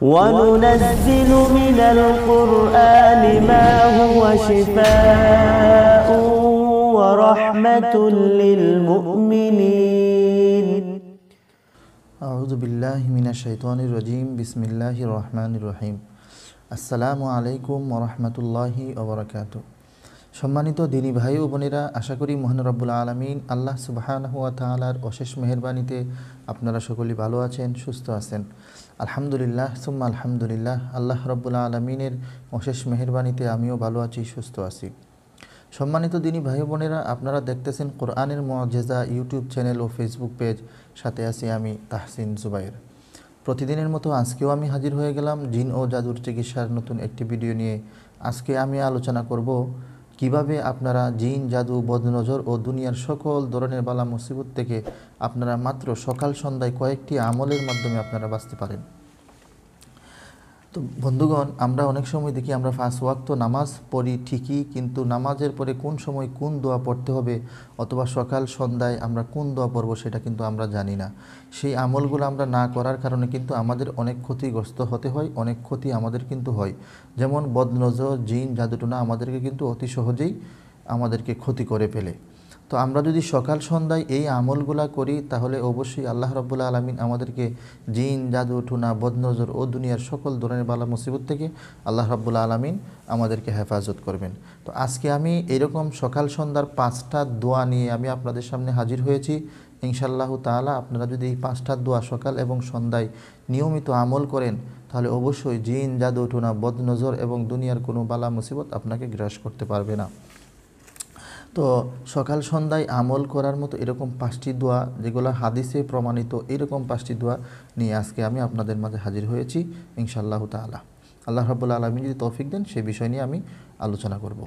وننزل من القرآن ما هو شفاء ورحمة للمؤمنين أعوذ بالله من الشيطان الرجيم بسم الله الرحمن الرحيم السلام عليكم ورحمة الله وبركاته সম্মানিত দিনী ভাই ও বোনেরা আশা করি মোহন আলমিন আল্লাহ সুবাহানহুয়া তালার অশেষ মেহরবানিতে আপনারা সকলেই ভালো আছেন সুস্থ আছেন আলহামদুলিল্লাহ সুম্মা আলহামদুলিল্লাহ আল্লাহ রব্বুল্লা আলমিনের অশেষ মেহরবানিতে আমিও ভালো আছি সুস্থ আছি সম্মানিত দিনী ভাই বোনেরা আপনারা দেখতেছেন কোরআনের মজেজা ইউটিউব চ্যানেল ও ফেসবুক পেজ সাথে আছি আমি তাহসিন জুবাইর প্রতিদিনের মতো আজকেও আমি হাজির হয়ে গেলাম জিন ও জাদুর চিকিৎসার নতুন একটি ভিডিও নিয়ে আজকে আমি আলোচনা করব কিভাবে আপনারা জিন জাদু বদনজর ও দুনিয়ার সকল ধরনের বালা মুসিবত থেকে আপনারা মাত্র সকাল সন্ধ্যায় কয়েকটি আমলের মাধ্যমে আপনারা বাঁচতে পারেন তো বন্ধুগণ আমরা অনেক সময় দেখি আমরা ফাঁস ওয়াক্ত নামাজ পড়ি ঠিকই কিন্তু নামাজের পরে কোন সময় কোন দোয়া পড়তে হবে অথবা সকাল সন্ধ্যায় আমরা কোন দোয়া পড়বো সেটা কিন্তু আমরা জানি না সেই আমলগুলো আমরা না করার কারণে কিন্তু আমাদের অনেক ক্ষতিগ্রস্ত হতে হয় অনেক ক্ষতি আমাদের কিন্তু হয় যেমন বদনজর জিন জাদুটনা আমাদেরকে কিন্তু অতি সহজেই আমাদেরকে ক্ষতি করে ফেলে তো আমরা যদি সকাল সন্ধ্যায় এই আমলগুলা করি তাহলে অবশ্যই আল্লাহ রব্বুল্লা আলমিন আমাদেরকে জিন জাদু ঠুনা বদনজর ও দুনিয়ার সকল ধরনের বালা মুসিবত থেকে আল্লাহ রব্বুল্লা আলমিন আমাদেরকে হেফাজত করবেন তো আজকে আমি এরকম সকাল সন্ধ্যার পাঁচটা দোয়া নিয়ে আমি আপনাদের সামনে হাজির হয়েছি ইনশাল্লাহ তালা আপনারা যদি এই পাঁচটা দোয়া সকাল এবং সন্ধ্যায় নিয়মিত আমল করেন তাহলে অবশ্যই জিন জাদু ঠুনা বদনজর এবং দুনিয়ার কোনো বালা মুসিবত আপনাকে গ্রাস করতে পারবে না তো সকাল সন্ধ্যায় আমল করার মতো এরকম পাঁচটি দোয়া যেগুলো হাদিসে প্রমাণিত এরকম পাঁচটি দোয়া নিয়ে আজকে আমি আপনাদের মাঝে হাজির হয়েছি ইনশাআল্লাহ তালা আল্লাহ রাবুল্লা আলমী যদি তৌফিক দেন সেই বিষয় নিয়ে আমি আলোচনা করব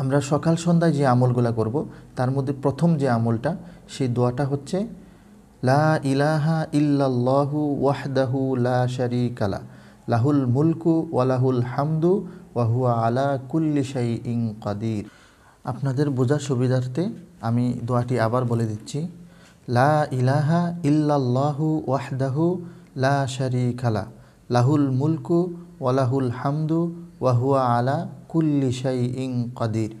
আমরা সকাল সন্ধ্যায় যে আমলগুলো করব তার মধ্যে প্রথম যে আমলটা সেই দোয়াটা হচ্ছে লা ইলাহা ইল্লাল্লাহু ওয়াহদাহু লা শারিকালা লাহুল মুলকু ওয়ালাহুল হামদু ওয়াহুয়া আলা কুল্লি শাই ইং কাদির আপনাদের বোঝার সুবিধার্থে আমি দোয়াটি আবার বলে দিচ্ছি লা ইলাহা ইল্লাল্লাহু ওয়াহদাহু লা খালা লাহুল মুলকু ওয়ালাহুল হামদু ওয়াহুয়া আলা কুল্লি শাই ইং কাদির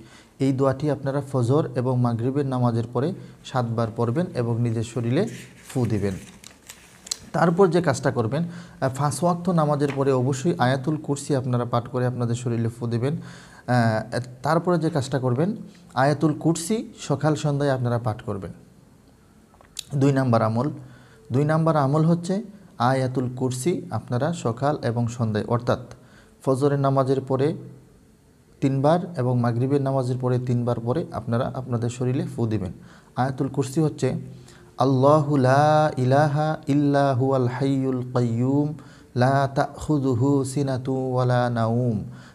এই দোয়াটি আপনারা ফজর এবং মাগরিবের নামাজের পরে সাতবার পড়বেন এবং নিজের শরীরে ফু দিবেন তারপর যে কাজটা করবেন ফাঁস ওয়াক্ত নামাজের পরে অবশ্যই আয়াতুল কুরসি আপনারা পাঠ করে আপনাদের শরীরে ফু দেবেন তারপরে যে কাজটা করবেন আয়াতুল কুরসি সকাল সন্ধ্যায় আপনারা পাঠ করবেন দুই নাম্বার আমল দুই নাম্বার আমল হচ্ছে আয়াতুল কুরসি আপনারা সকাল এবং সন্ধ্যায় অর্থাৎ ফজরের নামাজের পরে তিনবার এবং মাগরিবের নামাজের পরে তিনবার পরে আপনারা আপনাদের শরীরে ফু দিবেন আয়াতুল কুরসি হচ্ছে আল্লাহু লা ইলাহা ইল্লাহু আল হাইউল কাইয়ুম লা তাখুযুহু সিনাতু ওয়ালা নাউম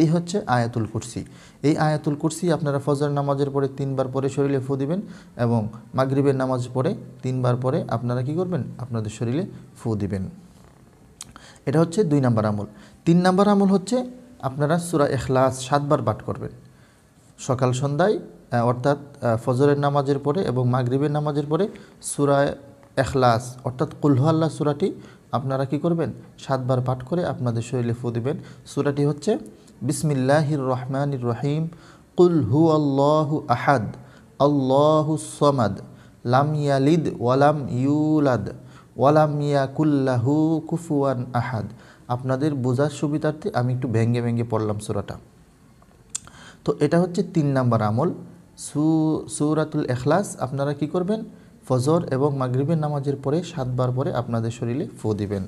এই হচ্ছে আয়াতুল কুরসি এই আয়াতুল কুরসি আপনারা ফজর নামাজের পরে তিনবার পরে শরীরে ফু দিবেন এবং মাগরিবের নামাজ পরে তিনবার পরে আপনারা কি করবেন আপনাদের শরীরে ফু দিবেন এটা হচ্ছে দুই নাম্বার আমল তিন নাম্বার আমল হচ্ছে আপনারা সুরা এখলাস সাতবার পাঠ করবেন সকাল সন্ধ্যায় অর্থাৎ ফজরের নামাজের পরে এবং মাগরিবের নামাজের পরে সুরা এখলাস অর্থাৎ কুল্হু সুরাটি আপনারা কি করবেন সাতবার পাঠ করে আপনাদের শরীরে ফু দিবেন সুরাটি হচ্ছে বিসমিল্লাহির রহমানির রহিম কুল হু আল্লাহ আহাদ আল্লাহু সমাদ লাম ইয়ালিদ ওয়ালাম ইউলাদ ওয়ালাম ইয়াকুল্লাহু কুফুয়ান আহাদ আপনাদের বোঝার সুবিধার্থে আমি একটু ভেঙ্গে ভেঙ্গে পড়লাম সুরাটা তো এটা হচ্ছে তিন নাম্বার আমল সু সুরাতুল এখলাস আপনারা কি করবেন ফজর এবং মাগরিবের নামাজের পরে সাতবার পরে আপনাদের শরীরে ফু দিবেন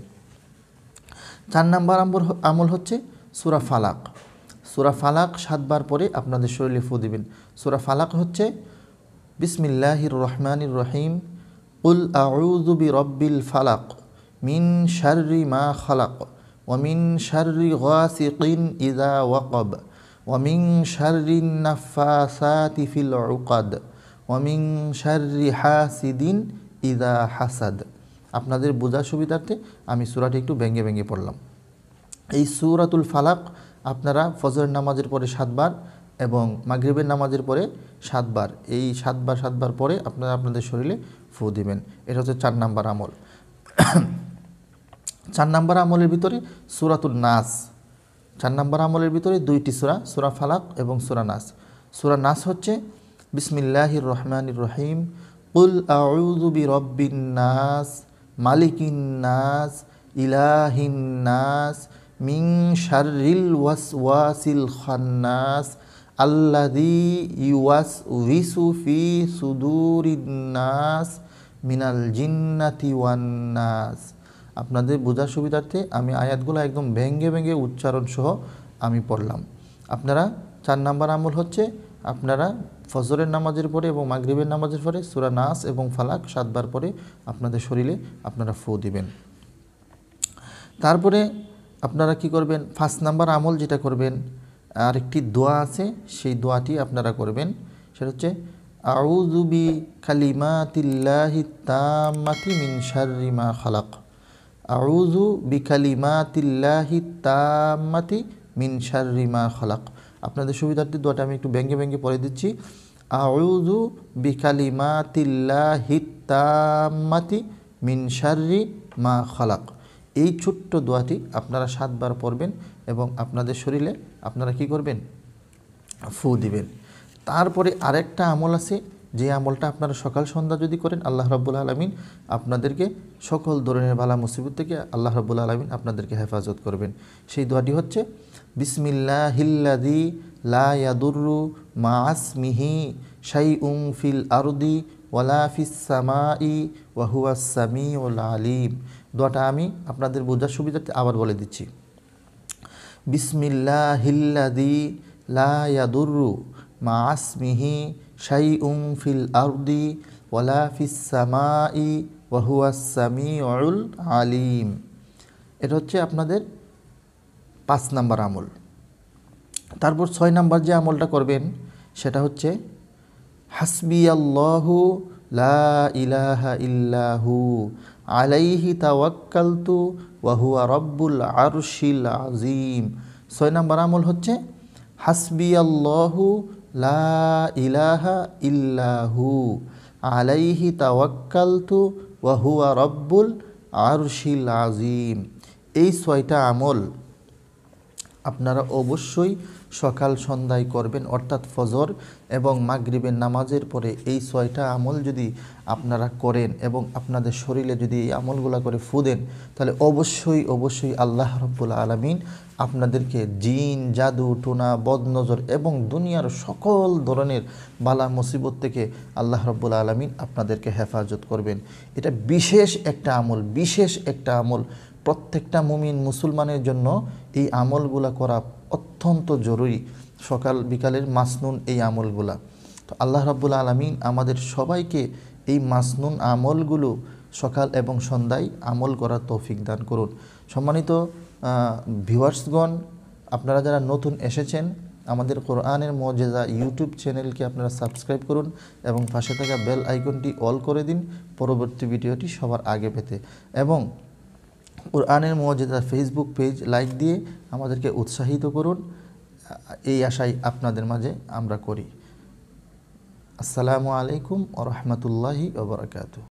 চার নাম্বার আমল হচ্ছে সুরা ফালাক সুরা ফালাক সাতবার পরে আপনাদের শরীরে ফু দিবেন সুরা ফালাক হচ্ছে বিসমিল্লাহির রহমানির রহিম উল আউজুবি রব্বিল ফালাক মিন শারি মা খালাক ওমিন শারি গাসিকিন ইজা ওয়াকব ওমিন শারি নাফাসাতি ফিল উকাদ ওমিন শারি হাসিদিন ইজা হাসাদ আপনাদের বোঝার সুবিধার্থে আমি সুরাটি একটু ব্যঙ্গে ব্যঙ্গে পড়লাম এই সুরাতুল ফালাক আপনারা ফজরের নামাজের পরে সাতবার এবং মাগরীবের নামাজের পরে সাতবার এই সাতবার সাতবার পরে আপনারা আপনাদের শরীরে ফু দিবেন এটা হচ্ছে চার নাম্বার আমল চার নাম্বার আমলের ভিতরে সুরাতুল নাস চার নাম্বার আমলের ভিতরে দুইটি সুরা সুরা ফালাক এবং সুরা নাস সুরা নাস হচ্ছে বিসমিল্লাহির রহমানির রহিম কুল আউযুবি রব্বিন নাস মালিকিন নাস ইলাহিন নাস মিং শারিল ওয়াস ওয়াসিল খান্নাস আল্লাদি ইউয়াস উইসুফি সুদুরিন্নাস মিনাল জিন্নাতি ওয়ান্নাস আপনাদের বোঝার সুবিধার্থে আমি আয়াতগুলো একদম ভেঙ্গে ভেঙ্গে উচ্চারণ সহ আমি পড়লাম আপনারা চার নাম্বার আমল হচ্ছে আপনারা ফজরের নামাজের পরে এবং মাগরিবের নামাজের পরে সুরা নাস এবং ফালাক সাতবার পরে আপনাদের শরীরে আপনারা ফু দিবেন তারপরে আপনারা কি করবেন ফার্স্ট নাম্বার আমল যেটা করবেন আর একটি দোয়া আছে সেই দোয়াটি আপনারা করবেন সেটা হচ্ছে আউজুবি তিল্লাহি তামাতি মিন শাররি খালাক আউজু বিখালিমাতিল্লাহি তামাতি মিন শাররি খালাক আপনাদের সুবিধার্থে দোয়াটা আমি একটু ব্যঙ্গে ব্যঙ্গে পড়ে দিচ্ছি আউজু তিল্লাহি তামাতি মিন মা খালাক এই ছোট্ট দোয়াটি আপনারা সাতবার পড়বেন এবং আপনাদের শরীরে আপনারা কি করবেন ফু দিবেন তারপরে আরেকটা আমল আছে যে আমলটা আপনারা সকাল সন্ধ্যা যদি করেন আল্লাহ রব্বুল আলমিন আপনাদেরকে সকল ধরনের বালা মুসিবত থেকে আল্লাহ রব্বুল আলমিন আপনাদেরকে হেফাজত করবেন সেই দোয়াটি হচ্ছে বিসমিল্লা হিল্লাদি লা ইয়াদুরু মাস মিহি শাই উম ফিল আরুদি ওয়ালা ফিসামাই আলিম দোয়াটা আমি আপনাদের বোঝার সুবিধাতে আবার বলে দিচ্ছি বিসমিল্লাহিল্লাদি লায়াদুরু মা আসমিহি শাই উম ফিল আউদি ওয়ালা ফিসামাই অরুল আলিম এটা হচ্ছে আপনাদের পাঁচ নাম্বার আমল তারপর ছয় নাম্বার যে আমলটা করবেন সেটা হচ্ছে হাসবি লা ইলাহা ইল্লাহু আলাইহি তাওয়াক্কালতু ওয়া হুয়া রব্বুল আরশিল আজিম ছয় নম্বর আমল হচ্ছে হাসবি লা ইলাহা ইল্লাহু আলাইহি তাওয়াক্কালতু ওয়া হুয়া রব্বুল আরশিল আজিম এই ছয়টা আমল আপনারা অবশ্যই সকাল সন্ধ্যায় করবেন অর্থাৎ ফজর এবং মাগরিবের নামাজের পরে এই ছয়টা আমল যদি আপনারা করেন এবং আপনাদের শরীরে যদি এই আমলগুলো করে ফুদেন তাহলে অবশ্যই অবশ্যই আল্লাহ রব্বুল আলমিন আপনাদেরকে জিন জাদু টোনা বদনজর এবং দুনিয়ার সকল ধরনের বালা মুসিবত থেকে আল্লাহ রব্বুল আলমিন আপনাদেরকে হেফাজত করবেন এটা বিশেষ একটা আমল বিশেষ একটা আমল প্রত্যেকটা মুমিন মুসলমানের জন্য এই আমলগুলা করা অত্যন্ত জরুরি সকাল বিকালের মাসনুন এই আমলগুলা তো আল্লাহ রাবুল আলমিন আমাদের সবাইকে এই মাসনুন আমলগুলো সকাল এবং সন্ধ্যায় আমল করার তৌফিক দান করুন সম্মানিত ভিউয়ার্সগণ আপনারা যারা নতুন এসেছেন আমাদের কোরআনের মজেজা ইউটিউব চ্যানেলকে আপনারা সাবস্ক্রাইব করুন এবং পাশে থাকা বেল আইকনটি অল করে দিন পরবর্তী ভিডিওটি সবার আগে পেতে এবং কোরআনের মজিদার ফেসবুক পেজ লাইক দিয়ে আমাদেরকে উৎসাহিত করুন এই আশাই আপনাদের মাঝে আমরা করি আসসালামু আলাইকুম ও রহমতুল্লাহি ওবরাকাতু